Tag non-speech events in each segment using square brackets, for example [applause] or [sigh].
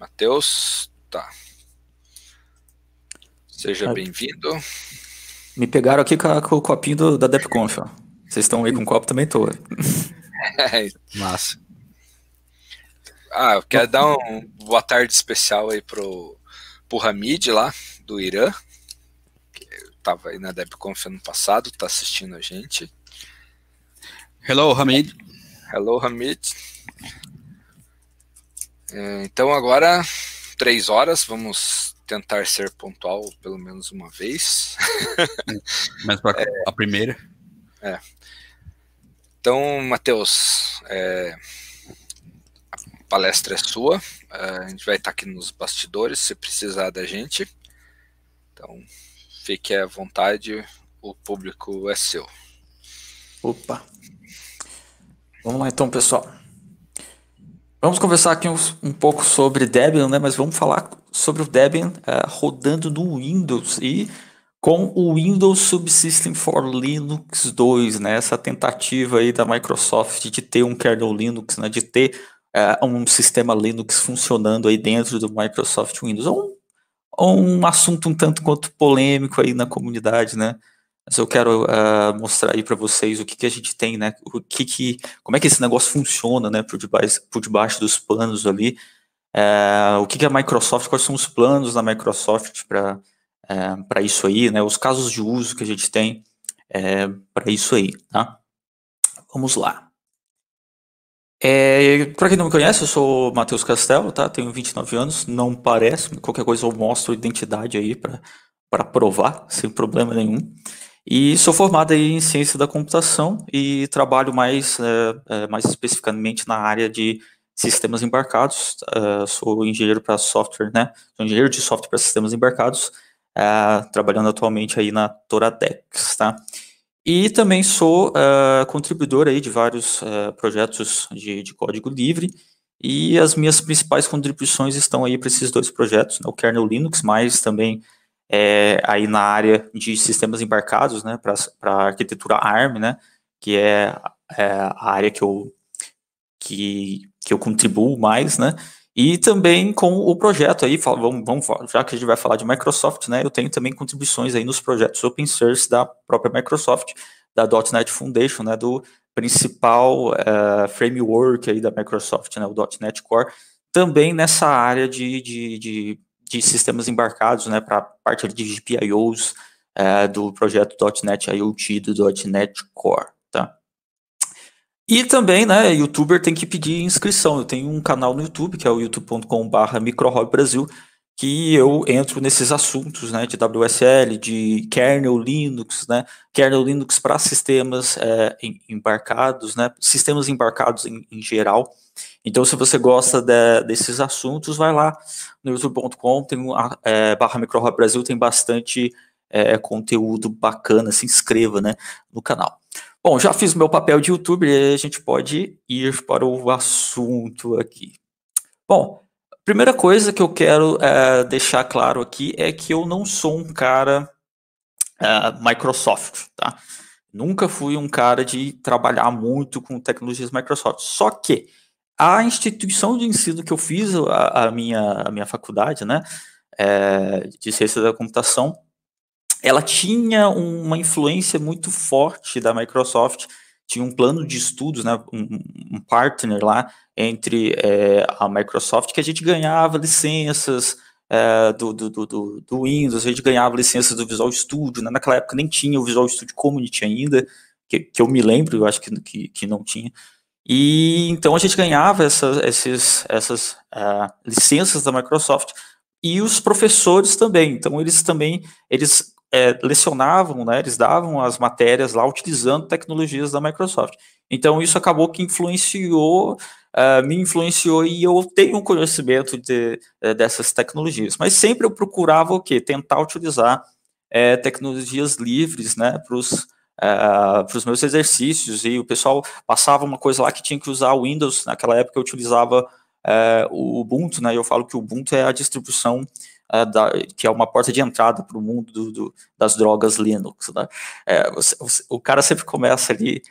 Matheus, tá. Seja bem-vindo. Me pegaram aqui com, com o copinho do, da DepConf, ó. Vocês estão aí com o copo também tô. É, [laughs] massa. Ah, eu quero dar um boa tarde especial aí pro, pro Hamid lá, do Irã. Que tava aí na DebConf ano passado, tá assistindo a gente. Hello, Hamid. Hello, Hamid. É, então agora, três horas, vamos tentar ser pontual pelo menos uma vez. [laughs] Mas para é, a primeira. É. Então, Matheus, é, a palestra é sua. É, a gente vai estar aqui nos bastidores se precisar da gente. Então, fique à vontade, o público é seu. Opa! Vamos lá então, pessoal. Vamos conversar aqui um pouco sobre Debian, né? Mas vamos falar sobre o Debian uh, rodando no Windows e com o Windows Subsystem for Linux 2, né? Essa tentativa aí da Microsoft de ter um kernel Linux, né? De ter uh, um sistema Linux funcionando aí dentro do Microsoft Windows. É um, um assunto um tanto quanto polêmico aí na comunidade, né? Mas eu quero uh, mostrar aí para vocês o que, que a gente tem, né? O que que, como é que esse negócio funciona, né? Por debaixo, por debaixo dos panos ali. Uh, o que, que é a Microsoft, quais são os planos da Microsoft para uh, eh, para isso aí, né? Os casos de uso que a gente tem para isso aí, tá? Vamos lá. É, para quem não me conhece, eu sou Matheus Castelo, tá? Tenho 29 anos, não parece, qualquer coisa eu mostro identidade aí para provar, sem problema nenhum. E sou formado em ciência da computação e trabalho mais, é, mais especificamente na área de sistemas embarcados. Eh, sou engenheiro para software, né? Sou engenheiro de software para sistemas embarcados, trabalhando atualmente aí na Toradex, tá? E também sou uh, contribuidor aí de vários projetos de, de, código livre. E as minhas principais contribuições estão aí para esses dois projetos, né? o kernel Linux, mas também é, aí na área de sistemas embarcados, né, para a arquitetura ARM, né, que é, é, a área que eu, que, que eu contribuo mais, né, e também com o projeto aí, vamos, vamos, já que a gente vai falar de Microsoft, né, eu tenho também contribuições aí nos projetos open source da própria Microsoft, da .NET Foundation, né, do principal uh, framework aí da Microsoft, né, o .NET Core, também nessa área de, de, de de sistemas embarcados né, para a parte de GPIOs é, do projeto .NET IoT, do .NET Core. Tá? E também, né, youtuber tem que pedir inscrição. Eu tenho um canal no YouTube, que é o youtubecom microhobbybrasil, que eu entro nesses assuntos, né, de WSL, de kernel Linux, né, kernel Linux para sistemas é, embarcados, né, sistemas embarcados em, em geral. Então, se você gosta de, desses assuntos, vai lá no youtube.com, tem é, barra microhub Brasil, tem bastante é, conteúdo bacana, se inscreva né, no canal. Bom, já fiz o meu papel de youtuber e a gente pode ir para o assunto aqui. Bom, primeira coisa que eu quero é, deixar claro aqui é que eu não sou um cara é, Microsoft, tá? Nunca fui um cara de trabalhar muito com tecnologias Microsoft. Só que a instituição de ensino que eu fiz, a, a minha, a minha faculdade, né, é, de ciência da computação, ela tinha uma influência muito forte da Microsoft, tinha um plano de estudos, né, um, um partner lá entre é, a Microsoft, que a gente ganhava licenças é, do, do, do, do, Windows, a gente ganhava licenças do Visual Studio, né, naquela época nem tinha o Visual Studio Community ainda, que, que eu me lembro, eu acho que, que, que não tinha, e então a gente ganhava essas, esses, essas uh, licenças da Microsoft e os professores também. Então eles também eles é, lecionavam, né, eles davam as matérias lá utilizando tecnologias da Microsoft. Então isso acabou que influenciou, uh, me influenciou e eu tenho um conhecimento de, uh, dessas tecnologias. Mas sempre eu procurava o quê? Tentar utilizar tecnologias livres, né, para os eh, eh, para os meus exercícios e o pessoal passava uma coisa lá que tinha que usar o Windows. Naquela época eu utilizava uh, o Ubuntu, né? Eu falo que o Ubuntu é a distribuição da, que é uma porta de entrada para o mundo do, do, das drogas Linux. Né? É, você, o cara sempre começa ali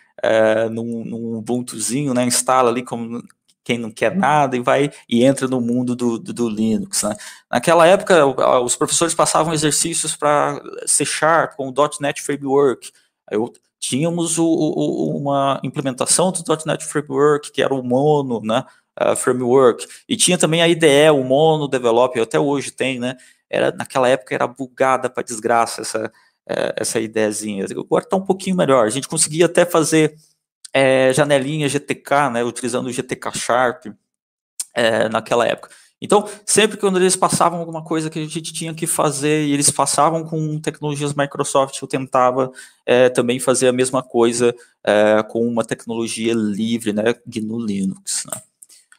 num, num Ubuntuzinho, né? instala ali como quem não quer nada e vai e entra no mundo do, do Linux. Né? Naquela época, os professores passavam exercícios para C Sharp com o .NET Framework, eu, tínhamos o, o, uma implementação do .NET Framework, que era o Mono né, uh, Framework, e tinha também a IDE, o Mono Develop, até hoje tem, né? Era, naquela época era bugada para desgraça essa, eh, essa idezinha. Agora está um pouquinho melhor. A gente conseguia até fazer é, janelinha GTK, né, utilizando o GTK Sharp naquela época. Então, sempre que eles passavam alguma coisa que a gente tinha que fazer e eles passavam com tecnologias Microsoft, eu tentava é, também fazer a mesma coisa é, com uma tecnologia livre, né, GNU Linux. Né.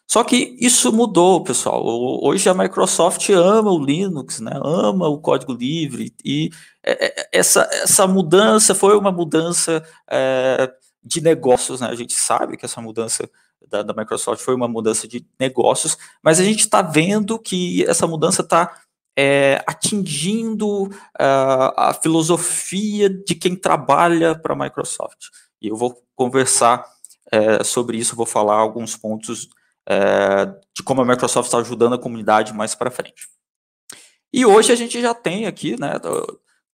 Só que isso mudou, pessoal. Hoje a Microsoft ama o Linux, né? ama o código livre, e é, é, essa, essa mudança foi uma mudança é, de negócios. Né? A gente sabe que essa mudança da, da Microsoft foi uma mudança de negócios, mas a gente está vendo que essa mudança está é, atingindo uh, a filosofia de quem trabalha para a Microsoft. E eu vou conversar é, sobre isso, vou falar alguns pontos é, de como a Microsoft está ajudando a comunidade mais para frente. E hoje a gente já tem aqui, né?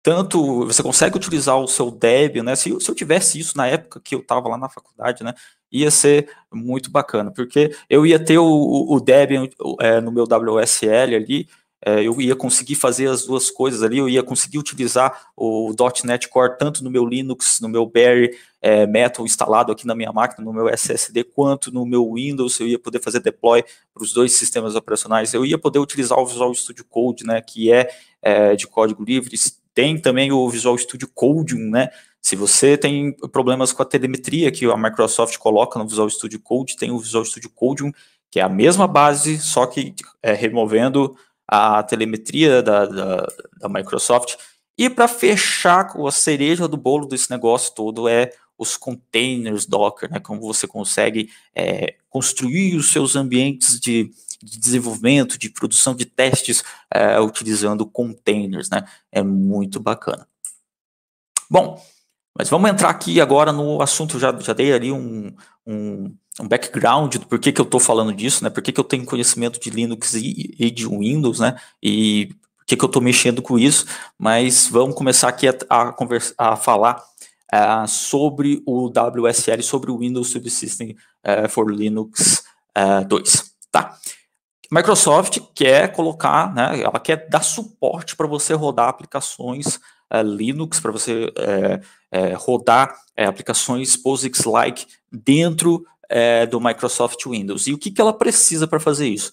Tanto você consegue utilizar o seu Debian, né? Se, se eu tivesse isso na época que eu estava lá na faculdade, né? ia ser muito bacana, porque eu ia ter o, o Debian é, no meu WSL ali, é, eu ia conseguir fazer as duas coisas ali, eu ia conseguir utilizar o .NET Core tanto no meu Linux, no meu Berry é, Metal instalado aqui na minha máquina, no meu SSD, quanto no meu Windows, eu ia poder fazer deploy para os dois sistemas operacionais, eu ia poder utilizar o Visual Studio Code, né, que é, é de código livre, tem também o Visual Studio Coding, né? Se você tem problemas com a telemetria que a Microsoft coloca no Visual Studio Code, tem o Visual Studio Coding, que é a mesma base, só que é, removendo a telemetria da, da, da Microsoft. E para fechar a cereja do bolo desse negócio todo é os containers Docker, né, como você consegue é, construir os seus ambientes de, de, desenvolvimento, de produção de testes é, utilizando containers, né, é muito bacana. Bom, mas vamos entrar aqui agora no assunto, já, já dei ali um, um, um background do porquê que eu estou falando disso, né, porquê que eu tenho conhecimento de Linux e, e de Windows, né, e porquê que, que eu estou mexendo com isso, mas vamos começar aqui a, a, conversa, a falar é, sobre o WSL, sobre o Windows Subsystem é, for Linux uh, é, 2. Tá. Microsoft quer colocar, né, ela quer dar suporte para você rodar aplicações Linux, para você rodar aplicações POSIX-like dentro do Microsoft Windows. E o que, que ela precisa para fazer isso?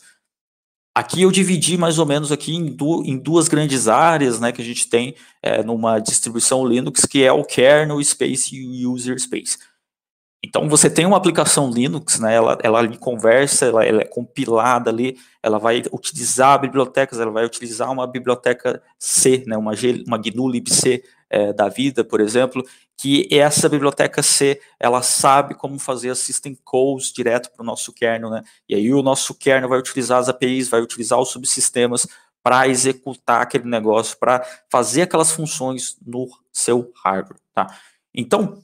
Aqui eu dividi mais ou menos aqui em, du em duas grandes áreas né, que a gente tem é, numa distribuição Linux, que é o kernel space e o user space. Então você tem uma aplicação Linux, né, ela, ela ali conversa, ela, ela é compilada ali, ela vai utilizar bibliotecas, ela vai utilizar uma biblioteca C, né, uma, uma GNU libc é, da vida, por exemplo que essa biblioteca C, ela sabe como fazer a system calls direto para o nosso kernel, né? E aí o nosso kernel vai utilizar as APIs, vai utilizar os subsistemas para executar aquele negócio, para fazer aquelas funções no seu hardware, tá? Então,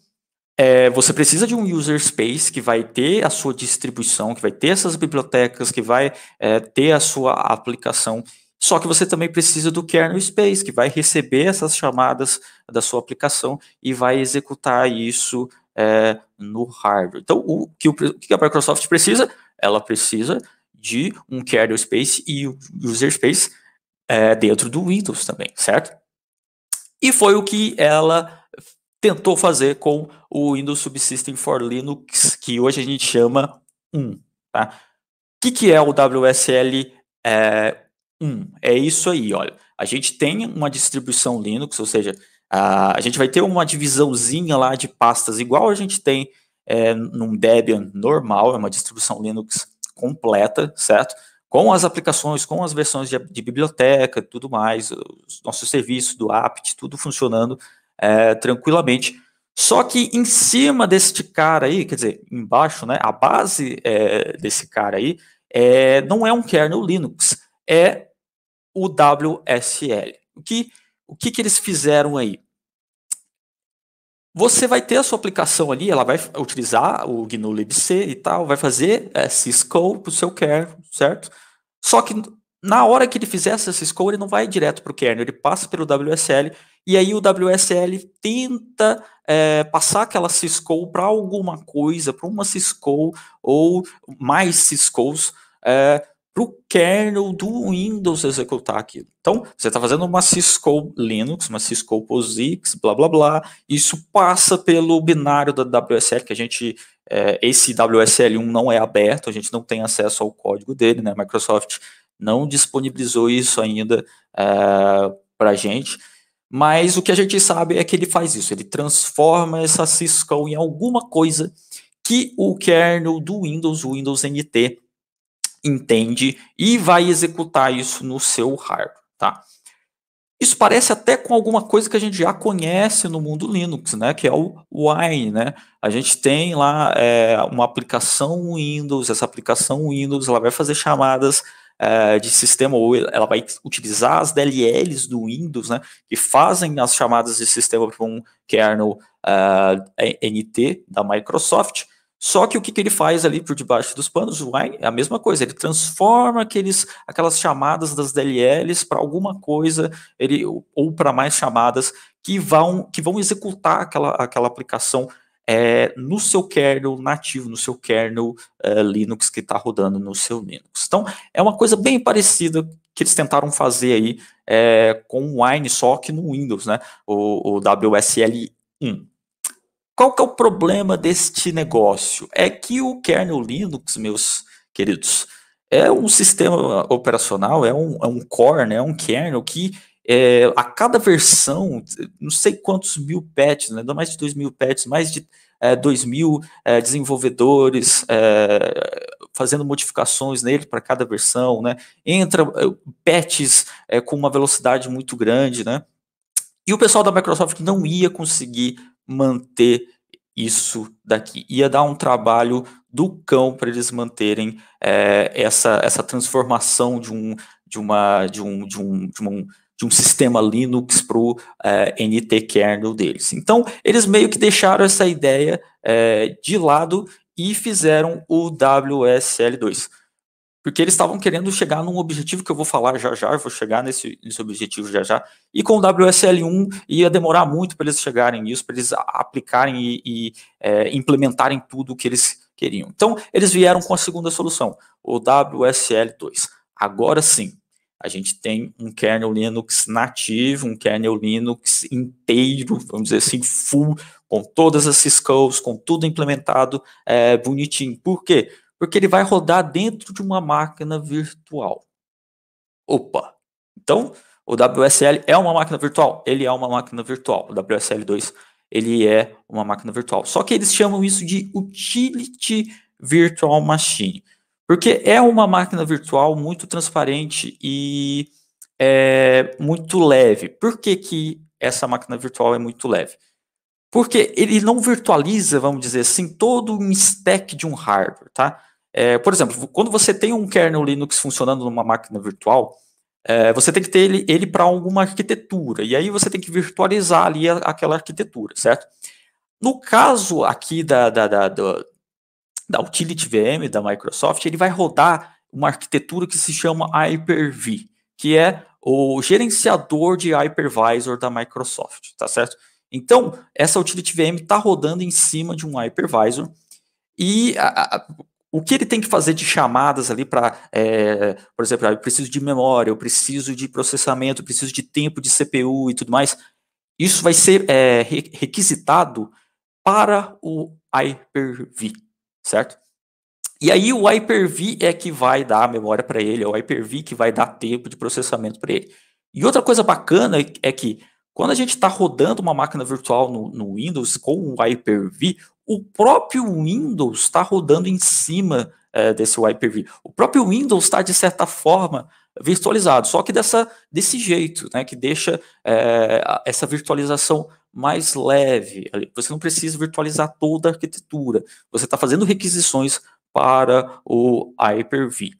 é, você precisa de um user space que vai ter a sua distribuição, que vai ter essas bibliotecas, que vai é, ter a sua aplicação só que você também precisa do kernel space, que vai receber essas chamadas da sua aplicação e vai executar isso é, no hardware. Então, o que, o, o que a Microsoft precisa? Ela precisa de um kernel space e user space é, dentro do Windows também, certo? E foi o que ela tentou fazer com o Windows Subsystem for Linux, que hoje a gente chama 1. Tá? O que, que é o WSL é, um, é isso aí, olha. A gente tem uma distribuição Linux, ou seja, a, a gente vai ter uma divisãozinha lá de pastas, igual a gente tem é, num Debian normal, é uma distribuição Linux completa, certo? Com as aplicações, com as versões de, de biblioteca, tudo mais, os nossos serviços do apt, tudo funcionando é, tranquilamente. Só que em cima deste cara aí, quer dizer, embaixo, né, a base é, desse cara aí, é, não é um kernel Linux, é o WSL. O que, o que, que eles fizeram aí? Você vai ter a sua aplicação ali, ela vai utilizar o GNU libc e tal, vai fazer essa é, scope para o seu kernel, certo? Só que na hora que ele fizer essa scope, ele não vai direto para o kernel, ele passa pelo WSL e aí o WSL tenta é, passar aquela scope para alguma coisa, para uma scope ou mais scope é, para o kernel do Windows executar aquilo. Então, você está fazendo uma Cisco Linux, uma Cisco POSIX, blá blá blá, isso passa pelo binário da WSL, que a gente, é, esse WSL1 não é aberto, a gente não tem acesso ao código dele, né? A Microsoft não disponibilizou isso ainda é, eh, para a gente. Mas o que a gente sabe é que ele faz isso, ele transforma essa Cisco em alguma coisa que o kernel do Windows, o Windows NT, entende e vai executar isso no seu hardware, tá? Isso parece até com alguma coisa que a gente já conhece no mundo Linux, né? Que é o Wine, né? A gente tem lá é, uma aplicação Windows, essa aplicação Windows, ela vai fazer chamadas é, de sistema ou ela vai utilizar as DLLs do Windows, né? Que fazem as chamadas de sistema para um kernel é, eh, NT da Microsoft só que o que, que ele faz ali por debaixo dos panos, o Wine, é a mesma coisa, ele transforma aqueles, aquelas chamadas das DLLs para alguma coisa, ele, ou, para mais chamadas que vão, que vão executar aquela, aquela aplicação é, no seu kernel nativo, no seu kernel é, Linux que está rodando no seu Linux. Então, é uma coisa bem parecida que eles tentaram fazer aí é, com o Wine, só que no Windows, né? O, o WSL1. Qual que é o problema deste negócio? É que o kernel Linux, meus queridos, é um sistema operacional, é um, é um core, né, é um kernel que é, a cada versão, não sei quantos mil patches, né, mais de dois mil patches, mais de é, dois mil é, desenvolvedores é, fazendo modificações nele para cada versão, né, entra é, patches é, com uma velocidade muito grande, né, e o pessoal da Microsoft não ia conseguir manter isso daqui. Ia dar um trabalho do cão para eles manterem é, essa, essa transformação de um, de, uma, de, um, de, um, de, um, de um sistema Linux para o é, eh, NT kernel deles. Então, eles meio que deixaram essa ideia é, de lado e fizeram o WSL2 porque eles estavam querendo chegar num objetivo que eu vou falar já já, eu vou chegar nesse, nesse objetivo já já, e com o WSL1 ia demorar muito para eles chegarem nisso, para eles aplicarem e, e é, implementarem tudo o que eles queriam. Então, eles vieram com a segunda solução, o WSL2. Agora sim, a gente tem um kernel Linux nativo, um kernel Linux inteiro, vamos dizer assim, full, com todas as syscalls, com tudo implementado é, bonitinho. Por quê? porque ele vai rodar dentro de uma máquina virtual. Opa! Então, o WSL é uma máquina virtual? Ele é uma máquina virtual. O WSL2 ele é uma máquina virtual. Só que eles chamam isso de Utility Virtual Machine, porque é uma máquina virtual muito transparente e é, muito leve. Por que, que essa máquina virtual é muito leve? Porque ele não virtualiza, vamos dizer assim, todo um stack de um hardware, tá? É, por exemplo, quando você tem um kernel Linux funcionando numa máquina virtual, é, você tem que ter ele, ele para alguma arquitetura, e aí você tem que virtualizar ali a, aquela arquitetura, certo? No caso aqui da, da, da, da, da Utility VM da Microsoft, ele vai rodar uma arquitetura que se chama Hyper-V, que é o gerenciador de hypervisor da Microsoft, tá certo? Então, essa Utility VM está rodando em cima de um hypervisor, e a, a, o que ele tem que fazer de chamadas ali para, é, eh, por exemplo, ah, eu preciso de memória, eu preciso de processamento, eu preciso de tempo de CPU e tudo mais, isso vai ser é, requisitado para o Hyper-V, certo? E aí o Hyper-V é que vai dar memória para ele, é o Hyper-V que vai dar tempo de processamento para ele. E outra coisa bacana é que quando a gente está rodando uma máquina virtual no, no Windows com o Hyper-V, o próprio Windows está rodando em cima é, desse Hyper-V. O próprio Windows está, de certa forma, virtualizado, só que dessa, desse jeito, né, que deixa é, essa virtualização mais leve. Você não precisa virtualizar toda a arquitetura. Você está fazendo requisições para o Hyper-V.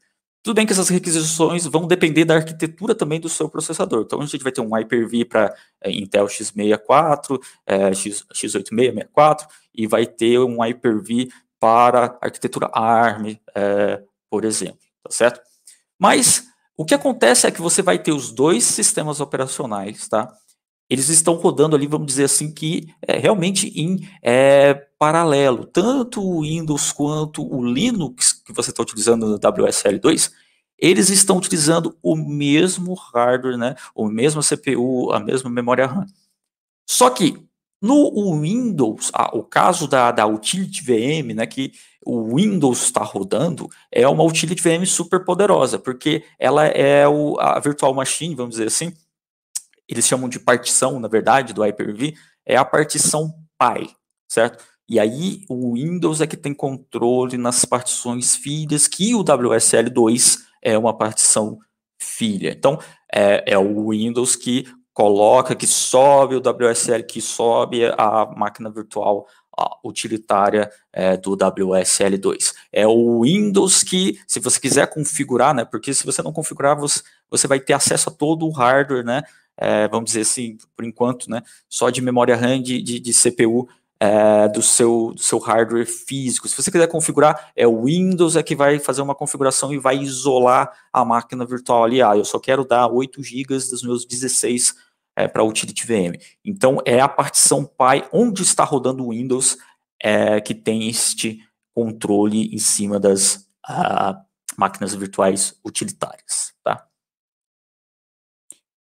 Tudo bem que essas requisições vão depender da arquitetura também do seu processador. Então, a gente vai ter um Hyper-V para é, eh, Intel x64, é, X, eh, x8664, e vai ter um Hyper-V para arquitetura ARM, é, eh, por exemplo, tá certo? Mas o que acontece é que você vai ter os dois sistemas operacionais, tá? Eles estão rodando ali, vamos dizer assim, que é, realmente em é, paralelo. Tanto o Windows quanto o Linux que você está utilizando no WSL2, eles estão utilizando o mesmo hardware, né? O mesmo CPU, a mesma memória RAM. Só que no Windows, ah, o caso da, da utility VM, né, que o Windows está rodando, é uma utility VM super poderosa, porque ela é o, a virtual machine, vamos dizer assim, eles chamam de partição, na verdade, do Hyper-V, é a partição pai, certo? E aí o Windows é que tem controle nas partições filhas, que o WSL2 é uma partição filha. Então, é, é o Windows que coloca, que sobe o WSL, que sobe a máquina virtual utilitária é, do WSL2. É o Windows que, se você quiser configurar, né, porque se você não configurar, você, você vai ter acesso a todo o hardware, né, é, vamos dizer assim, por enquanto, né, só de memória RAM de, de, de CPU é, do, seu, do seu hardware físico. Se você quiser configurar, é o Windows é que vai fazer uma configuração e vai isolar a máquina virtual ali. Ah, eu só quero dar 8 GB dos meus 16 é, para o Utility VM. Então, é a partição pai onde está rodando o Windows é, que tem este controle em cima das ah, máquinas virtuais utilitárias.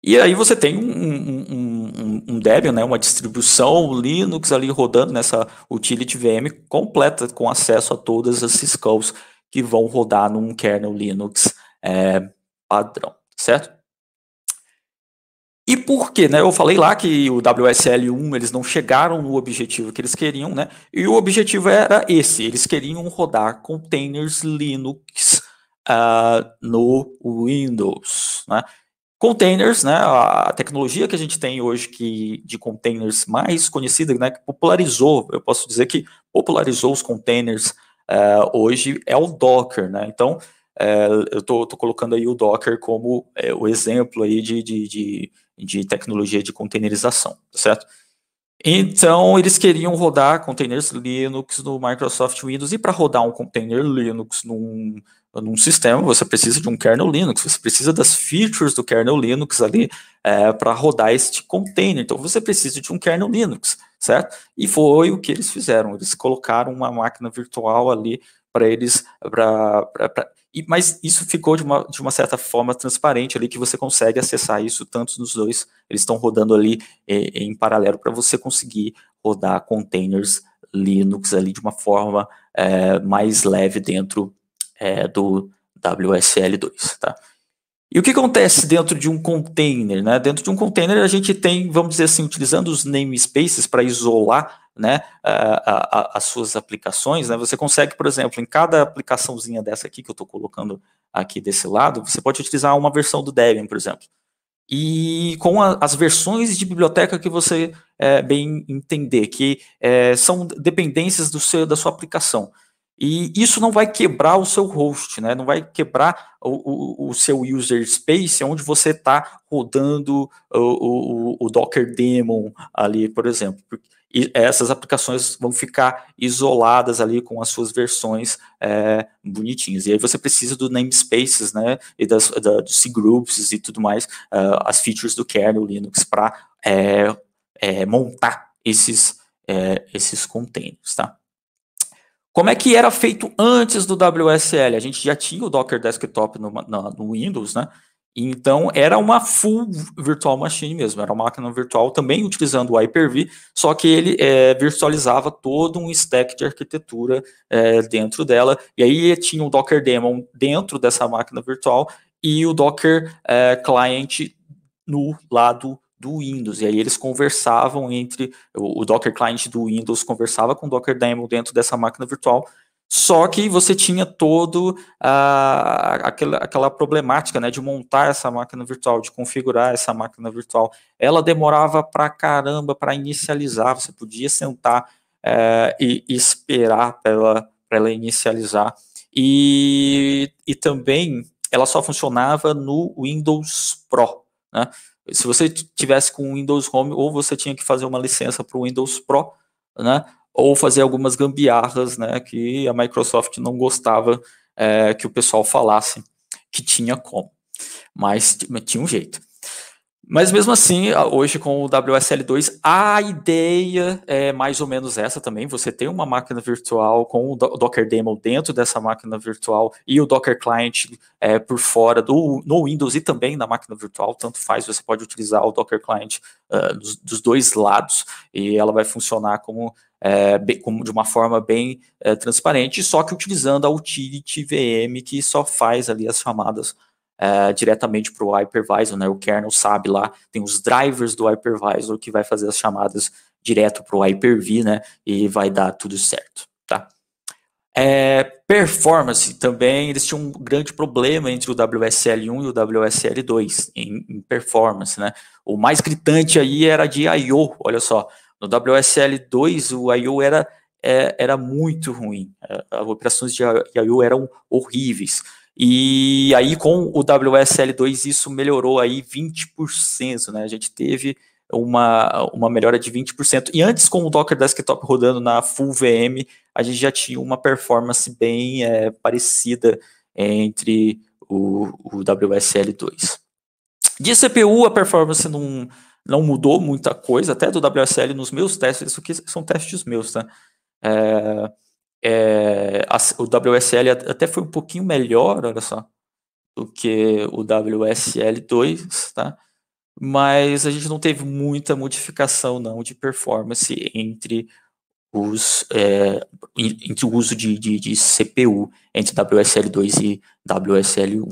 E aí você tem um, um, um, um Debian, né, uma distribuição Linux ali rodando nessa utility VM completa com acesso a todas as syscalls que vão rodar num kernel Linux é, padrão, certo? E por quê? Né? Eu falei lá que o WSL1 eles não chegaram no objetivo que eles queriam, né? E o objetivo era esse: eles queriam rodar containers Linux uh, no Windows, né? Containers, né, a tecnologia que a gente tem hoje que, de containers mais conhecida, né, que popularizou, eu posso dizer que popularizou os containers uh, hoje é o Docker, né, então uh, eu estou colocando aí o Docker como uh, o exemplo aí de, de, de, de tecnologia de containerização, tá certo? Então, eles queriam rodar containers Linux no Microsoft Windows, e para rodar um container Linux num, num sistema, você precisa de um kernel Linux, você precisa das features do kernel Linux ali é, para rodar este container. Então, você precisa de um kernel Linux, certo? E foi o que eles fizeram, eles colocaram uma máquina virtual ali para eles, para e, mas isso ficou de uma, de uma certa forma transparente ali, que você consegue acessar isso, tanto nos dois, eles estão rodando ali é, em paralelo para você conseguir rodar containers Linux ali de uma forma é, mais leve dentro é, do WSL2, tá? E o que acontece dentro de um container? Né? Dentro de um container, a gente tem, vamos dizer assim, utilizando os namespaces para isolar né, a, a, as suas aplicações, né? você consegue, por exemplo, em cada aplicaçãozinha dessa aqui que eu estou colocando aqui desse lado, você pode utilizar uma versão do Debian, por exemplo. E com a, as versões de biblioteca que você é, bem entender, que é, são dependências do seu, da sua aplicação. E isso não vai quebrar o seu host, né? Não vai quebrar o, o, o seu user space onde você está rodando o, o, Docker Daemon ali, por exemplo. E essas aplicações vão ficar isoladas ali com as suas versões é, bonitinhas. E aí você precisa do namespaces, né? E das, da, dos cgroups e tudo mais, uh, as features do kernel Linux para é, é, montar esses, é, esses containers, tá? Como é que era feito antes do WSL? A gente já tinha o Docker Desktop no, na, no Windows, né? Então era uma full virtual machine mesmo, era uma máquina virtual também utilizando o Hyper-V, só que ele é, virtualizava todo um stack de arquitetura é, dentro dela. E aí tinha o Docker Daemon dentro dessa máquina virtual e o Docker é, Client no lado do Windows. E aí eles conversavam entre o, o Docker Client do Windows conversava com o Docker Daemon dentro dessa máquina virtual. Só que você tinha todo ah, aquela, aquela problemática né, de montar essa máquina virtual, de configurar essa máquina virtual. Ela demorava pra caramba para inicializar. Você podia sentar eh, e, e, esperar para ela, ela, inicializar. E, e também ela só funcionava no Windows Pro. Né? se você tivesse com o Windows Home, ou você tinha que fazer uma licença para o Windows Pro, né? Ou fazer algumas gambiarras, né? Que a Microsoft não gostava é, que o pessoal falasse que tinha como. Mas tinha um jeito. Mas mesmo assim, hoje com o WSL2, a ideia é mais ou menos essa também. Você tem uma máquina virtual com o Docker Demo dentro dessa máquina virtual e o Docker Client é, por fora do, no Windows e também na máquina virtual. Tanto faz, você pode utilizar o Docker Client uh, dos, dos, dois lados e ela vai funcionar como, é, bem, como de uma forma bem é, transparente, só que utilizando a utility VM que só faz ali as chamadas é, diretamente para o hypervisor, né? O kernel sabe lá, tem os drivers do hypervisor que vai fazer as chamadas direto para o Hyper-V, né? E vai dar tudo certo, tá? É, performance também, eles tinham um grande problema entre o WSL1 e o WSL2 em, em performance, né? O mais gritante aí era de I/O, olha só. No WSL2 o I/O era é, era muito ruim. É, as operações de I/O eram horríveis. E aí com o WSL2 isso melhorou aí 20%, né? A gente teve uma, uma melhora de 20%. E antes com o Docker Desktop rodando na Full VM, a gente já tinha uma performance bem é, parecida é, entre o, o WSL2. De CPU, a performance não, não mudou muita coisa, até do WSL nos meus testes, isso aqui são testes meus, tá? É, é, a, o WSL até foi um pouquinho melhor, olha só, do que o WSL2, tá? Mas a gente não teve muita modificação não de performance entre os é, entre o uso de, de, de, CPU entre WSL2 e WSL1.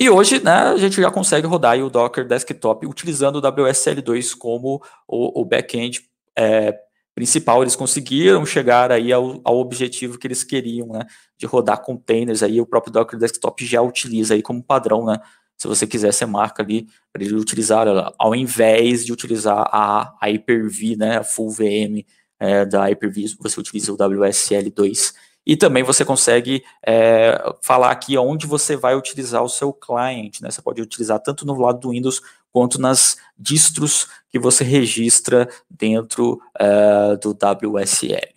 E hoje, né, a gente já consegue rodar o Docker Desktop utilizando o WSL2 como o, o backend é, principal, eles conseguiram chegar aí ao, ao, objetivo que eles queriam, né, de rodar containers aí, o próprio Docker Desktop já utiliza aí como padrão, né, se você quiser, você marca ali para ele utilizar, ao invés de utilizar a, a Hyper-V, né, a Full VM é, da Hyper-V, você utiliza o WSL2, e também você consegue é, falar aqui onde você vai utilizar o seu cliente, né? Você pode utilizar tanto no lado do Windows quanto nas distros que você registra dentro uh, do WSL.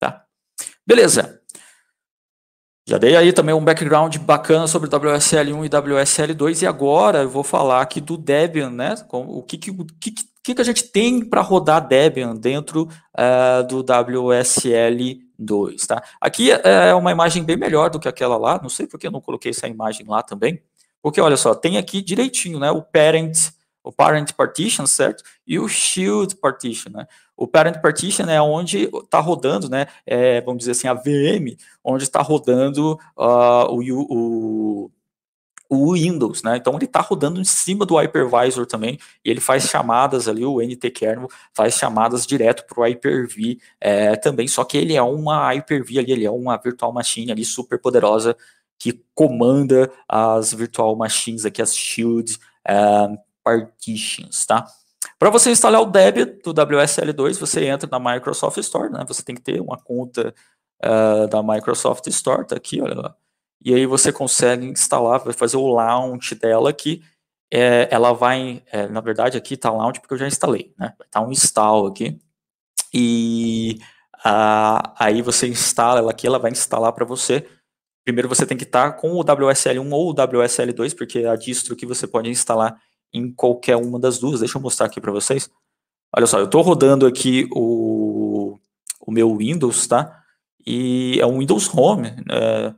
Tá? Beleza. Já dei aí também um background bacana sobre WSL1 e WSL2 e agora eu vou falar aqui do Debian, né? O que, que, o que, que, a gente tem para rodar Debian dentro uh, do WSL2, tá? Aqui eh, é uma imagem bem melhor do que aquela lá, não sei porque eu não coloquei essa imagem lá também, porque olha só, tem aqui direitinho, né? O parent, o parent partition, certo? E o shield partition, né? O parent partition é onde está rodando, né? É, vamos dizer assim, a VM, onde está rodando uh, o, o o Windows, né? Então ele está rodando em cima do hypervisor também e ele faz chamadas ali, o NT kernel faz chamadas direto para o Hyper-V é, também, só que ele é uma Hyper-V ali, ele é uma virtual machine ali super poderosa que comanda as virtual machines aqui, as shield uh, é, partitions, tá? Para você instalar o Debian do WSL2, você entra na Microsoft Store, né? Você tem que ter uma conta uh, da Microsoft Store, tá aqui, olha lá. E aí você consegue instalar, vai fazer o launch dela aqui. É, ela vai, é, na verdade, aqui está launch porque eu já instalei, né? tá um install aqui. E uh, aí você instala ela aqui, ela vai instalar para você primeiro você tem que estar tá com o WSL1 ou o WSL2, porque é a distro que você pode instalar em qualquer uma das duas. Deixa eu mostrar aqui para vocês. Olha só, eu estou rodando aqui o, o meu Windows, tá? E é um Windows Home. É,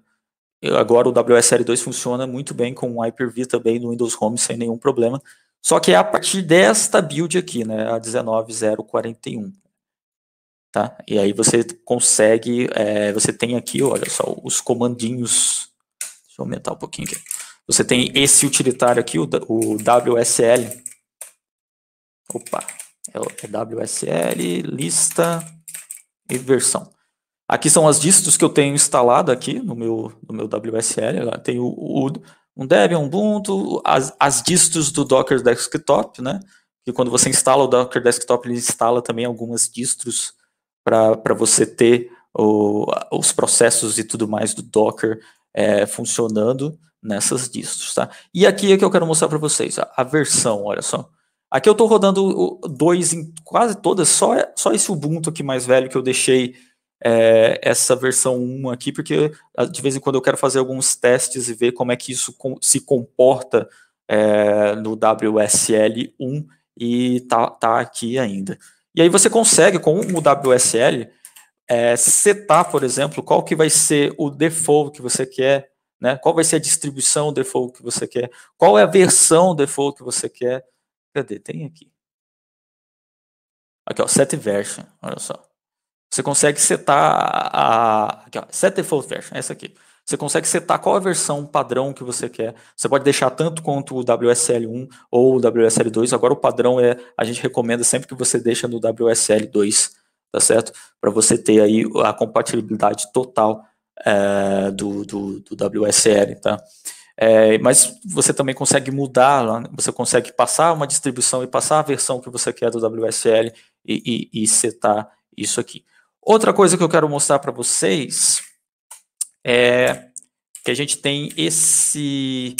agora o WSL2 funciona muito bem com o Hyper-V também no Windows Home sem nenhum problema. Só que é a partir desta build aqui, né? A 19041. Tá? E aí você consegue, é, você tem aqui, olha só, os comandinhos. Deixa eu aumentar um pouquinho aqui. Você tem esse utilitário aqui, o, o WSL. Opa, é, é WSL, lista e versão. Aqui são as distros que eu tenho instalado aqui no meu, no meu WSL. Tem o, o, um Debian, um Ubuntu, as, as distros do Docker Desktop, né? Que quando você instala o Docker Desktop, ele instala também algumas distros para você ter o, os processos e tudo mais do Docker é, funcionando nessas distros, tá? E aqui é que eu quero mostrar para vocês a, a, versão, olha só. Aqui eu estou rodando dois em quase todas, só, só esse Ubuntu aqui mais velho que eu deixei é, essa versão 1 aqui, porque de vez em quando eu quero fazer alguns testes e ver como é que isso com, se comporta é, no WSL1 e tá, tá aqui ainda. E aí você consegue, com o WSL, é, setar, por exemplo, qual que vai ser o default que você quer, né? qual vai ser a distribuição default que você quer, qual é a versão default que você quer. Cadê? Tem aqui. Aqui, ó, set version, olha só. Você consegue setar a, a aqui, ó, set default version, é essa aqui. Você consegue setar qual a versão padrão que você quer. Você pode deixar tanto quanto o WSL1 ou o WSL2. Agora o padrão é, a gente recomenda sempre que você deixa no WSL2, tá certo? Para você ter aí a compatibilidade total é, do, do, do, WSL, tá? É, mas você também consegue mudar, né? você consegue passar uma distribuição e passar a versão que você quer do WSL e, e, e setar isso aqui. Outra coisa que eu quero mostrar para vocês é que a gente tem esse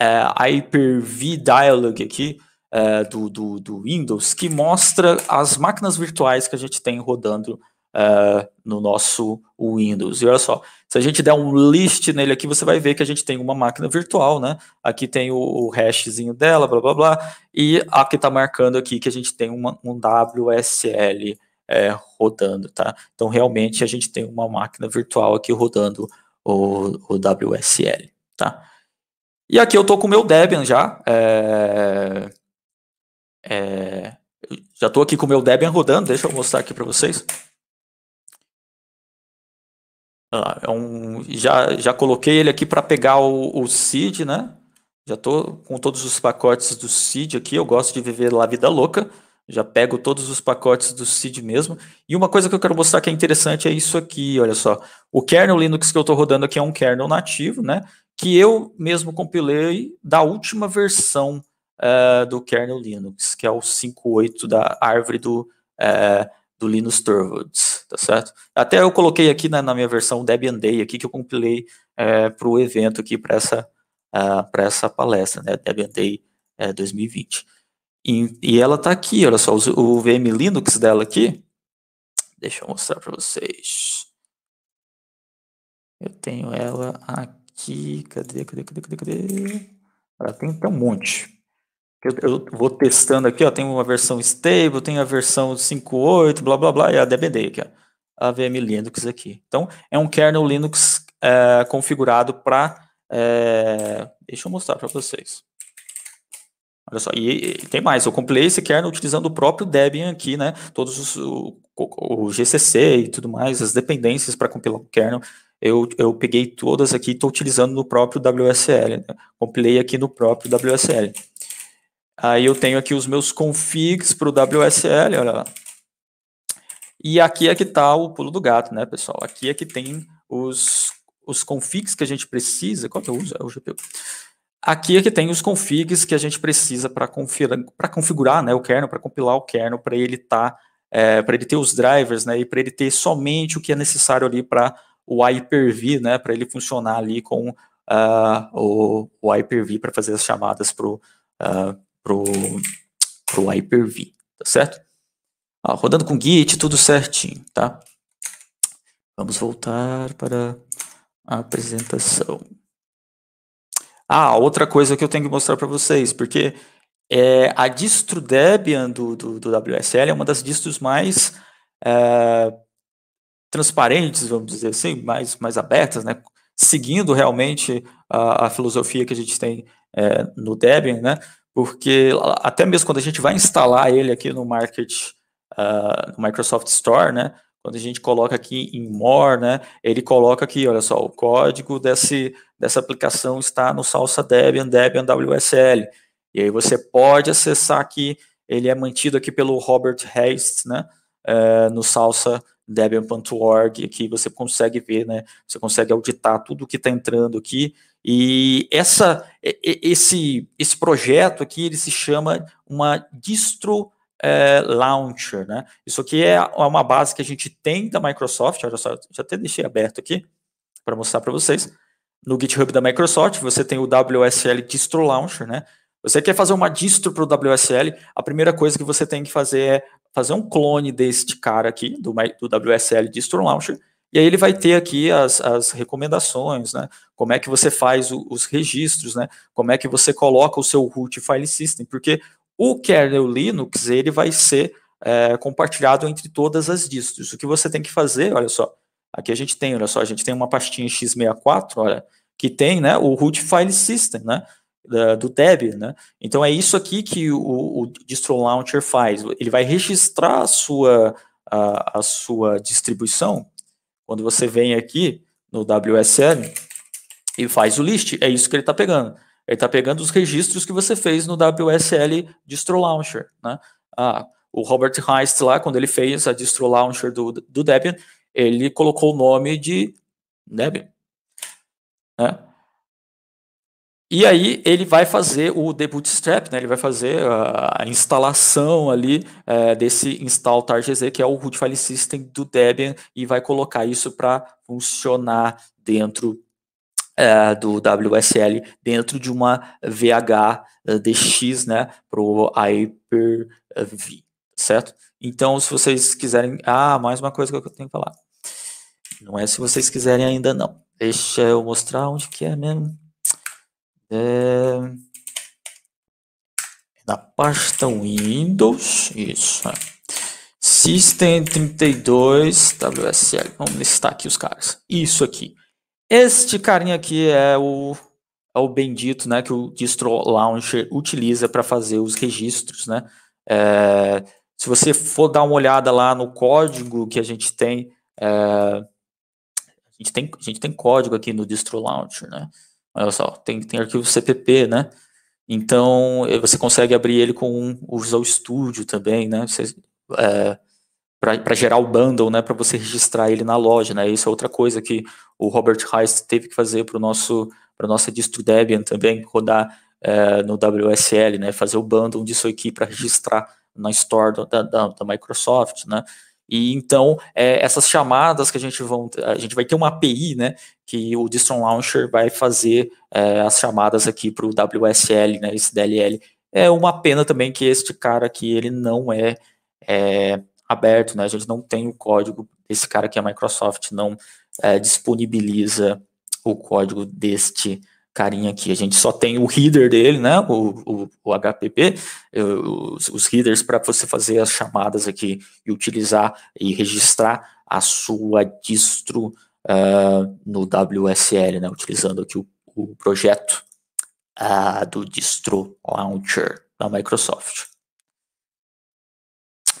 é, Hyper-V Dialog aqui é, do, do, do, Windows que mostra as máquinas virtuais que a gente tem rodando é, no nosso Windows. E olha só, se a gente der um list nele aqui, você vai ver que a gente tem uma máquina virtual, né? Aqui tem o, o hashzinho dela, blá blá blá, e aqui está marcando aqui que a gente tem uma, um WSL é, rodando, tá? Então, realmente, a gente tem uma máquina virtual aqui rodando o, o WSL, tá? E aqui eu tô com o meu Debian já, é, é, já tô aqui com o meu Debian rodando, deixa eu mostrar aqui para vocês. Ah, é um, já, já coloquei ele aqui para pegar o, o seed, né? Já estou com todos os pacotes do seed aqui. Eu gosto de viver lá vida louca já pego todos os pacotes do seed mesmo. E uma coisa que eu quero mostrar que é interessante é isso aqui, olha só. O kernel Linux que eu estou rodando aqui é um kernel nativo, né? Que eu mesmo compilei da última versão uh, do kernel Linux, que é o 5.8 da árvore do, uh, do linux Torvalds, tá certo? Até eu coloquei aqui na, na minha versão Debian Day aqui, que eu compilei uh, eh, para o evento aqui, para essa, uh, essa palestra, né? Debian Day 2020. E, e ela está aqui, olha só, o VM Linux dela aqui. Deixa eu mostrar para vocês. Eu tenho ela aqui. Cadê, cadê, cadê, cadê, cadê? Ela tem até um monte. Eu, eu, vou testando aqui, ó. Tem uma versão stable, tem a versão 5.8, blá blá blá, e a DBD aqui, ó. A VM Linux aqui. Então, é um kernel Linux é, configurado para. É, deixa eu mostrar para vocês. Olha só, e, e, tem mais, eu compilei esse kernel utilizando o próprio Debian aqui, né? Todos os, o, o GCC e tudo mais, as dependências para compilar o kernel, eu, eu peguei todas aqui e estou utilizando no próprio WSL, né? compilei aqui no próprio WSL. Aí eu tenho aqui os meus configs para o WSL, olha lá. E aqui é que está o pulo do gato, né, pessoal? Aqui é que tem os, os configs que a gente precisa. Qual que eu uso? É o GPU. Aqui é que tem os configs que a gente precisa para configurar, configurar né, o kernel, para compilar o kernel, para ele estar, tá, é, para ele ter os drivers, né, e para ele ter somente o que é necessário ali para o Hyper-V, né, para ele funcionar ali com uh, o, o Hyper-V para fazer as chamadas para o uh, ah, pro, pro Hyper-V, tá certo? rodando com Git, tudo certinho, tá? Vamos voltar para a apresentação. Ah, outra coisa que eu tenho que mostrar para vocês, porque é, a distro Debian do, do, do, WSL é uma das distros mais é, transparentes, vamos dizer assim, mais, mais abertas, né? seguindo realmente a, a filosofia que a gente tem é, no Debian, né? porque até mesmo quando a gente vai instalar ele aqui no Market, uh, no Microsoft Store, né? Quando a gente coloca aqui em more, né, ele coloca aqui, olha só, o código desse, dessa aplicação está no Salsa Debian, Debian WSL. E aí você pode acessar aqui, ele é mantido aqui pelo Robert Heist, né, é, no Salsa debian.org, aqui você consegue ver, né? Você consegue auditar tudo que está entrando aqui. E essa, esse, esse projeto aqui, ele se chama uma distro é, Launcher, né? Isso aqui é, é uma base que a gente tem da Microsoft, olha só, já até deixei aberto aqui para mostrar para vocês. No GitHub da Microsoft, você tem o WSL Distro Launcher, né? Você quer fazer uma distro para o WSL, a primeira coisa que você tem que fazer é fazer um clone deste cara aqui, do, do WSL Distro Launcher, e aí ele vai ter aqui as, as recomendações, né? Como é que você faz o, os registros, né? Como é que você coloca o seu root file system, porque o kernel é Linux ele vai ser é, compartilhado entre todas as distros. O que você tem que fazer, olha só, aqui a gente tem, olha só, a gente tem uma pastinha x64, olha, que tem né, o root file system, né? do Debian, né? Então é isso aqui que o, o distro launcher faz. Ele vai registrar a sua a, a, sua distribuição. Quando você vem aqui no WSL e faz o list, é isso que ele está pegando. Ele está pegando os registros que você fez no WSL Distro Launcher. Né? Ah, o Robert Heist lá, quando ele fez a Distro Launcher do, do Debian, ele colocou o nome de Debian. Né? E aí ele vai fazer o the bootstrap, né? ele vai fazer a instalação ali é, desse install targz, que é o root file system do Debian, e vai colocar isso para funcionar dentro é, do WSL dentro de uma VHDX, eh, né, para o Hyper-V, certo? Então, se vocês quiserem... Ah, mais uma coisa que eu tenho que falar. Não é se vocês quiserem ainda, não. Deixa eu mostrar onde que é mesmo. É... é na pasta Windows, isso, é. System 32 WSL. Vamos listar aqui os caras. Isso aqui. Este carinha aqui é o, é o bendito né, que o distro launcher utiliza para fazer os registros. Né? É, se você for dar uma olhada lá no código que a gente tem, é, a, gente tem a gente tem código aqui no distro launcher, né? Olha só, tem, tem arquivo CPP, né? Então, eh, você consegue abrir ele com um, o Visual Studio também, né? é, para gerar o bundle, né, para você registrar ele na loja, né? Isso é outra coisa que o Robert Heist teve que fazer para o nosso para nossa distro Debian também rodar é, no WSL, né, fazer o bundle disso aqui para registrar na store da, da, da, Microsoft, né? E então é, essas chamadas que a gente vão, a gente vai ter uma API, né, que o Distro Launcher vai fazer é, as chamadas aqui para o WSL, né, esse DLL. É uma pena também que este cara aqui ele não é, é aberto, né? A gente não tem o código desse cara que é a Microsoft não é, disponibiliza o código deste carinha aqui. A gente só tem o header dele, né? O, o, o HPP, os, os headers para você fazer as chamadas aqui e utilizar e registrar a sua distro uh, no WSL, né? Utilizando aqui o, o projeto uh, do distro launcher da Microsoft.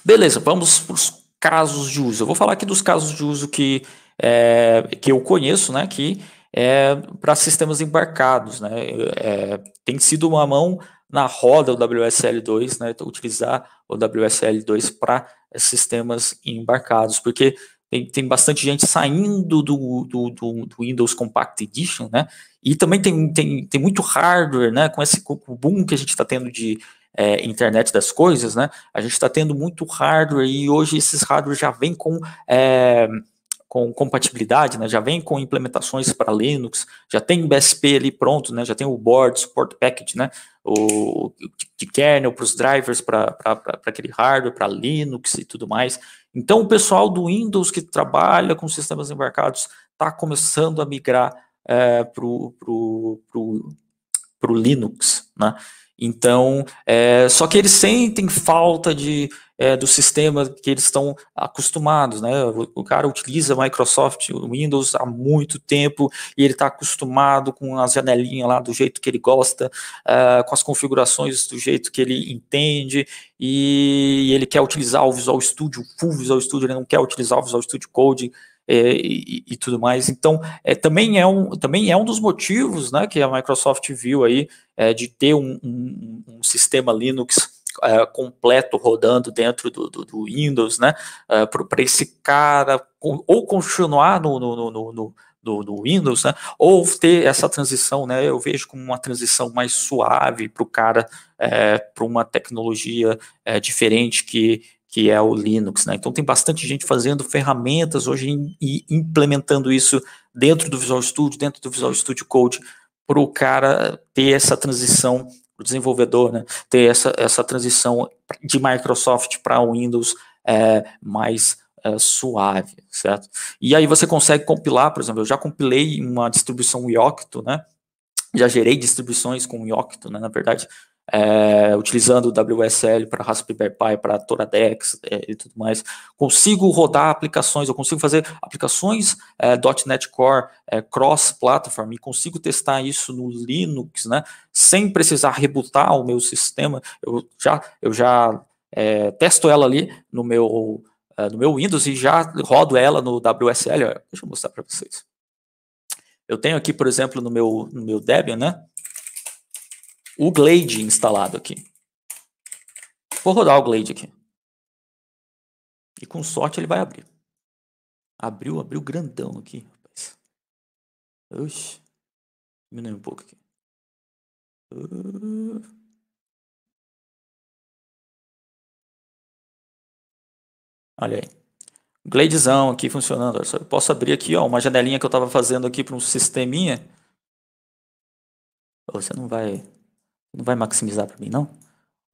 Beleza, vamos para os casos de uso. Eu vou falar aqui dos casos de uso que, é, que eu conheço, né, que é para sistemas embarcados. Né, é, tem sido uma mão na roda o WSL2, né, utilizar o WSL2 para sistemas embarcados, porque tem, tem bastante gente saindo do, do, do, do, Windows Compact Edition, né? E também tem, tem, tem muito hardware, né? Com esse boom que a gente está tendo de é, internet das coisas, né? A gente está tendo muito hardware e hoje esses hardware já vêm com é, com compatibilidade, né? Já vem com implementações para Linux, já tem BSP ali pronto, né? Já tem o board, support package, né? O de kernel para os drivers para aquele hardware, para Linux e tudo mais. Então o pessoal do Windows que trabalha com sistemas embarcados está começando a migrar é, para o Linux, né? Então, é, só que eles sentem falta de, é, do sistema que eles estão acostumados, né? O, o, cara utiliza Microsoft Windows há muito tempo e ele está acostumado com as janelinhas lá do jeito que ele gosta, uh, com as configurações do jeito que ele entende e ele quer utilizar o Visual Studio, o Full Visual Studio, ele não quer utilizar o Visual Studio Code é, e, e, tudo mais. Então, é, também, é um, também é um dos motivos né, que a Microsoft viu aí é, de ter um, um, um sistema Linux é, completo rodando dentro do, do, do Windows, né? É, para esse cara ou continuar no, no, no, no do, do, Windows, né? Ou ter essa transição, né? Eu vejo como uma transição mais suave para o cara, é, para uma tecnologia é, diferente que que é o Linux. Né? Então tem bastante gente fazendo ferramentas hoje e implementando isso dentro do Visual Studio, dentro do Visual Studio Code, para o cara ter essa transição, o desenvolvedor né? ter essa, essa transição de Microsoft para Windows é, mais é, suave, certo? E aí você consegue compilar, por exemplo, eu já compilei uma distribuição Yocto, né? Já gerei distribuições com Yocto, né? Na verdade, é, utilizando o WSL para Raspberry Pi, para Toradex é, e tudo mais. Consigo rodar aplicações, eu consigo fazer aplicações é, .NET Core é, cross-platform e consigo testar isso no Linux, né, sem precisar rebutar o meu sistema. Eu já, eu já é, testo ela ali no meu, é, no meu Windows e já rodo ela no WSL. Deixa eu mostrar para vocês. Eu tenho aqui, por exemplo, no meu, no meu Debian, né? o Glade instalado aqui. Vou rodar o Glade aqui. E com sorte ele vai abrir. Abriu, abriu grandão aqui, rapaz. Oxi. Diminui um pouco aqui. Uh... Olha aí. Gladezão aqui funcionando. Eu posso abrir aqui ó, uma janelinha que eu estava fazendo aqui para um sisteminha. Você não vai não vai maximizar para mim, não?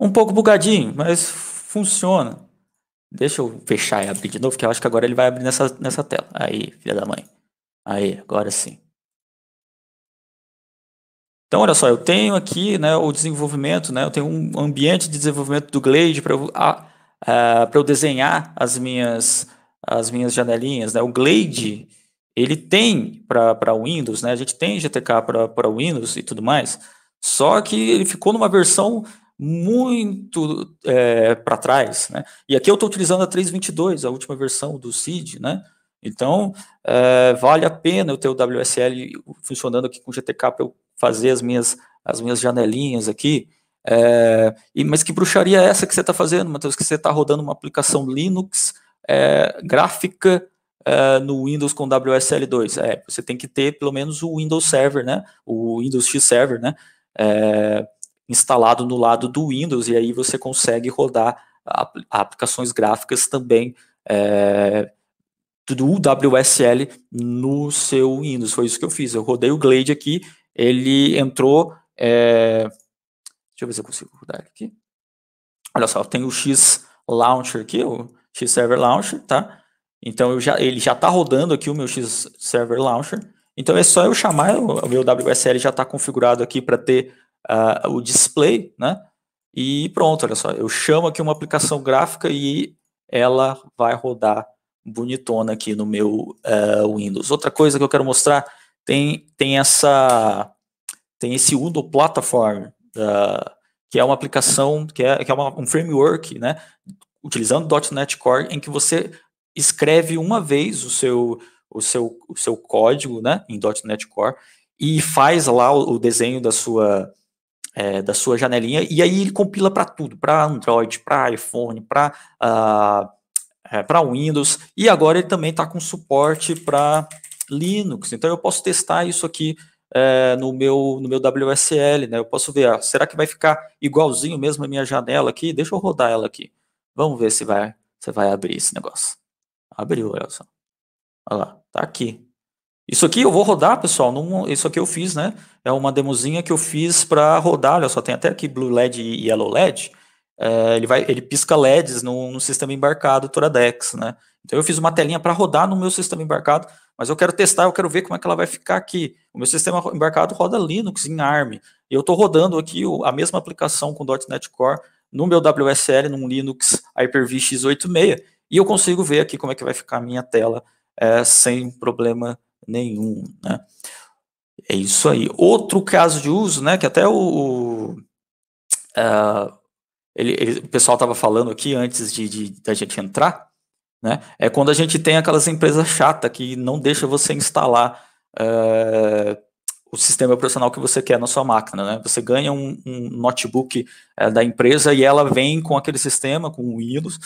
Um pouco bugadinho, mas funciona. Deixa eu fechar e abrir de novo, que eu acho que agora ele vai abrir nessa, nessa tela. Aí, filha da mãe. Aí, agora sim. Então, olha só, eu tenho aqui né, o desenvolvimento, né, eu tenho um ambiente de desenvolvimento do Glade para eu, eu desenhar as minhas, as minhas janelinhas. Né? O Glade, ele tem para Windows, né, a gente tem GTK para Windows e tudo mais, só que ele ficou numa versão muito é, para trás, né? E aqui eu estou utilizando a 3.22, a última versão do CID, né? Então, é, vale a pena eu ter o WSL funcionando aqui com o GTK para eu fazer as minhas, as minhas janelinhas aqui. É, e, mas que bruxaria é essa que você está fazendo, Matheus? Que você está rodando uma aplicação Linux é, gráfica é, no Windows com WSL2? É, você tem que ter pelo menos o Windows Server, né? O Windows X Server, né? é, instalado no lado do Windows, e aí você consegue rodar aplicações gráficas também é, do WSL no seu Windows. Foi isso que eu fiz. Eu rodei o Glade aqui, ele entrou. É, deixa eu ver se eu consigo rodar aqui. Olha só, tem o X Launcher aqui, o X Server Launcher, tá? Então eu já, ele já está rodando aqui o meu X Server Launcher. Então é só eu chamar, o meu WSL já está configurado aqui para ter uh, o display, né? E pronto, olha só, eu chamo aqui uma aplicação gráfica e ela vai rodar bonitona aqui no meu uh, Windows. Outra coisa que eu quero mostrar, tem, tem essa tem esse Udo Platform, uh, que é uma aplicação, que é, que é uma, um framework, né? Utilizando .NET Core, em que você escreve uma vez o seu o seu, o seu código né, em .NET Core e faz lá o, o desenho da sua, é, da sua janelinha e aí ele compila para tudo, para Android, para iPhone, para uh, ah, é, para Windows e agora ele também está com suporte para Linux. Então eu posso testar isso aqui é, no meu no meu WSL, né? Eu posso ver, será que vai ficar igualzinho mesmo a minha janela aqui? Deixa eu rodar ela aqui. Vamos ver se vai, se vai abrir esse negócio. Abriu, Elson. Olha lá, tá aqui. Isso aqui eu vou rodar, pessoal. Num, isso aqui eu fiz, né? É uma demozinha que eu fiz para rodar. Olha só, tem até aqui Blue LED e Yellow LED. É, ele, vai, ele pisca LEDs no, no, sistema embarcado Toradex, né? Então eu fiz uma telinha para rodar no meu sistema embarcado, mas eu quero testar, eu quero ver como é que ela vai ficar aqui. O meu sistema embarcado roda Linux em ARM. E eu estou rodando aqui a mesma aplicação com .NET Core no meu WSL, num Linux Hyper-V x86, e eu consigo ver aqui como é que vai ficar a minha tela é, sem problema nenhum. Né? É isso aí. Outro caso de uso, né, que até o, o, é, ele, ele, o pessoal estava falando aqui antes de, de, da gente entrar, né, é quando a gente tem aquelas empresas chatas que não deixa você instalar é, o sistema operacional que você quer na sua máquina. Né? Você ganha um, um notebook é, da empresa e ela vem com aquele sistema, com o Windows,